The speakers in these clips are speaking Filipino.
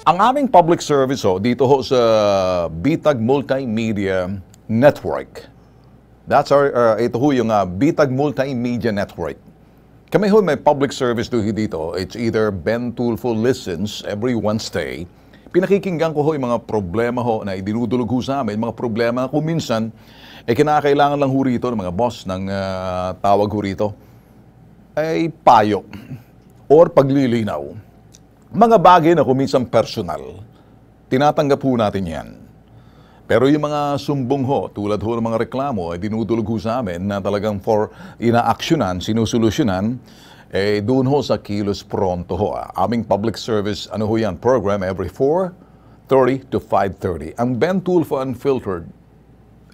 Ang aming public service ho, oh, dito ho sa Bitag Multimedia Network. That's our, uh, ito ho yung uh, Bitag Multimedia Network. Kami ho may public service do dito. It's either Ben Tulfo Listens every Wednesday. Pinakikinggan ko ho yung mga problema ho na idinudulog ho sa amin, mga problema ko minsan, eh kinakailangan lang ho rito ng mga boss ng uh, tawag ho rito ay payo or paglilinaw mga bagay na kuminsang personal, tinatanggap po natin yan. Pero yung mga sumbong ho, tulad ho ng mga reklamo, ay dinudulog ho sa amin na talagang for inaaksyonan, sinusolusyonan, eh, doon ho sa Kilos Pronto ho. Aming public service, ano ho yan, program every 4.30 to 5.30. Ang Ben Tulfo Unfiltered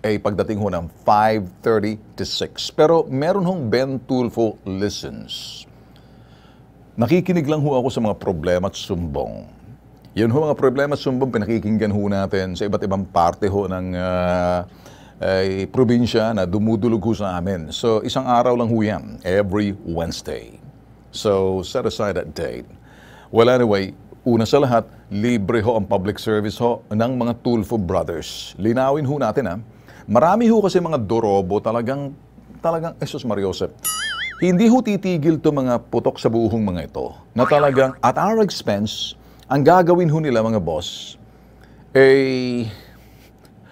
ay eh, pagdating ho ng 5.30 to 6. Pero meron hong Ben Tulfo Listens. Nakikinig lang ho ako sa mga problema at sumbong. Yun ho, mga problema at sumbong, pinakikinggan ho natin sa iba't ibang parte ho ng uh, ay probinsya na dumudulog ho sa amin. So, isang araw lang ho yan, every Wednesday. So, set aside that date. Well, anyway, una sa lahat, libre ho ang public service ho ng mga Tulfo Brothers. Linawin ho natin ha. Ah. Marami ho kasi mga dorobo talagang, talagang, Jesus Joseph, hindi ho titigil to mga putok sa buhong mga ito na talagang at our expense, ang gagawin ho nila mga boss, eh,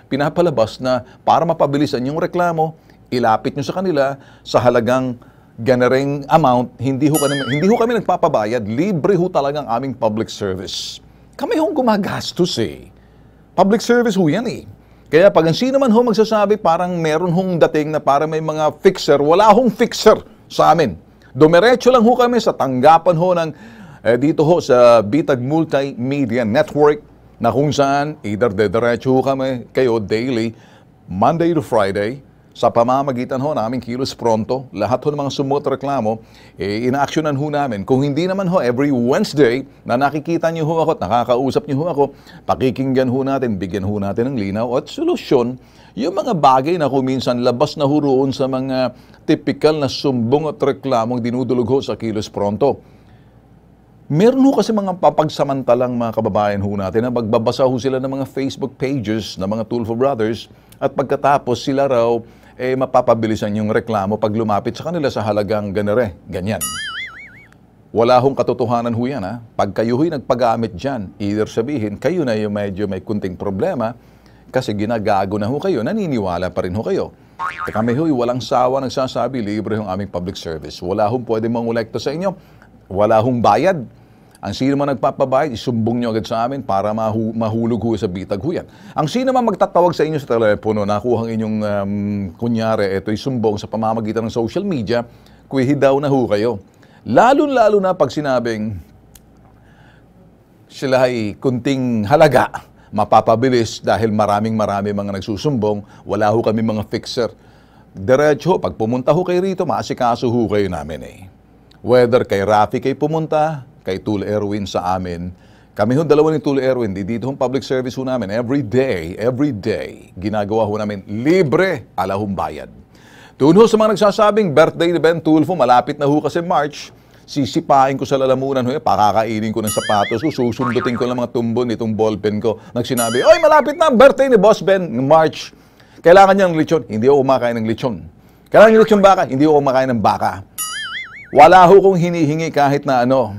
pinapalabas na para mapabilisan yung reklamo, ilapit nyo sa kanila sa halagang ganaring amount, hindi ho kami, hindi ho kami nagpapabayad, libre ho talaga ang aming public service. Kami hong gumagastos eh. Public service ho yan eh. Kaya pag ang sino man ho magsasabi parang meron hong dating na para may mga fixer, wala hong fixer sa amin. Dumiretso lang ho kami sa tanggapan ho ng eh, dito ho sa Bitag Multimedia Network na kung saan either dediretso ho kami kayo daily, Monday to Friday, sa pamamagitan ho naming Kilos Pronto, lahat ho ng mga sumot reklamo, eh, inaaksyonan ho namin. Kung hindi naman ho, every Wednesday na nakikita niyo ho ako at nakakausap niyo ho ako, pakikinggan ho natin, bigyan ho natin ng linaw at solusyon yung mga bagay na minsan labas na huroon sa mga typical na sumbong at reklamong dinudulog ho sa Kilos Pronto. Meron ho kasi mga papagsamantalang mga kababayan ho natin na magbabasa ho sila ng mga Facebook pages ng mga Tulfo Brothers at pagkatapos sila raw eh mapapabilisan yung reklamo pag lumapit sa kanila sa halagang ganere, ganyan. Wala hong katotohanan ho yan ha. Pag kayo ho'y nagpagamit dyan, either sabihin, kayo na yung medyo may kunting problema kasi ginagago na ho kayo, naniniwala pa rin ho kayo. Kami ho'y walang sawa nagsasabi, libre yung aming public service. Wala hong pwede mangulekta sa inyo. Wala hong bayad. Ang sino man nagpapabayad, isumbong nyo agad sa amin para mahu- mahulog ho sa bitag ho yan. Ang sino man magtatawag sa inyo sa telepono, nakuha ang inyong um, kunyari, ito isumbong sa pamamagitan ng social media, kuhi daw na ho kayo. Lalo-lalo na pag sinabing sila ay kunting halaga, mapapabilis dahil maraming marami mga nagsusumbong, wala ho kami mga fixer. Diretso, pag pumunta ho kayo rito, maasikaso ho kayo namin eh. Whether kay Rafi kay pumunta, kay Tul Erwin sa amin. Kami ho dalawa ni Tul Erwin, dito hong public service ho namin. Every day, every day, ginagawa ho namin libre ala humbayad. Doon ho sa mga nagsasabing birthday ni Ben Tulfo, malapit na ho kasi March, sisipain ko sa lalamunan ho, eh, pakakainin ko ng sapatos ko, susundutin ko ng mga tumbon nitong ballpen ko. Nagsinabi, oy malapit na ang birthday ni Boss Ben, March. Kailangan niya ng lechon, hindi ako kumakain ng lechon. Kailangan niya ng lechon baka, hindi ako kumakain ng baka. Wala ho kong hinihingi kahit na ano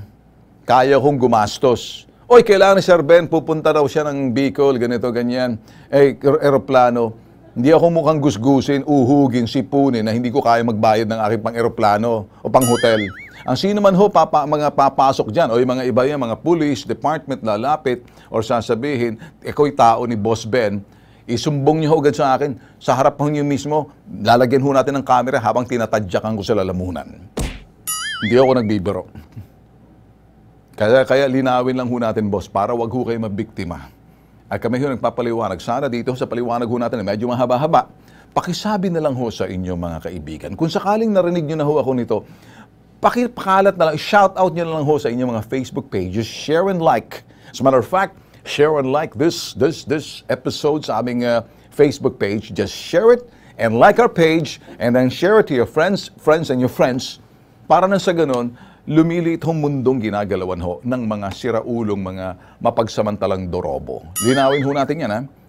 kaya kong gumastos. Oy, kailangan ni Sir Ben, pupunta daw siya ng Bicol, ganito, ganyan. Eh, er- eroplano. Hindi ako mukhang gusgusin, uhugin, sipunin na hindi ko kaya magbayad ng aking pang-eroplano o pang-hotel. Ang sino man ho papa, mga papasok dyan o yung mga iba yan, mga police, department lalapit or sasabihin, ako'y tao ni Boss Ben, isumbong niyo ho agad sa akin, sa harap ho niyo mismo, lalagyan ho natin ng camera habang tinatadyakan ko sa lalamunan. Hindi ako nagbibiro. Kaya, kaya linawin lang ho natin, boss, para wag ho kayo mabiktima. At kami ho nagpapaliwanag. Sana dito sa paliwanag ho natin, medyo mahaba-haba. Pakisabi na lang ho sa inyo mga kaibigan. Kung sakaling narinig nyo na ho ako nito, pakipakalat na lang, shout out nyo na lang ho sa inyo mga Facebook pages. Share and like. As a matter of fact, share and like this this this episode sa aming uh, Facebook page. Just share it and like our page and then share it to your friends, friends and your friends. Para na sa ganun, lumilit hong mundong ginagalawan ho ng mga siraulong mga mapagsamantalang dorobo. Linawin ho natin yan ha.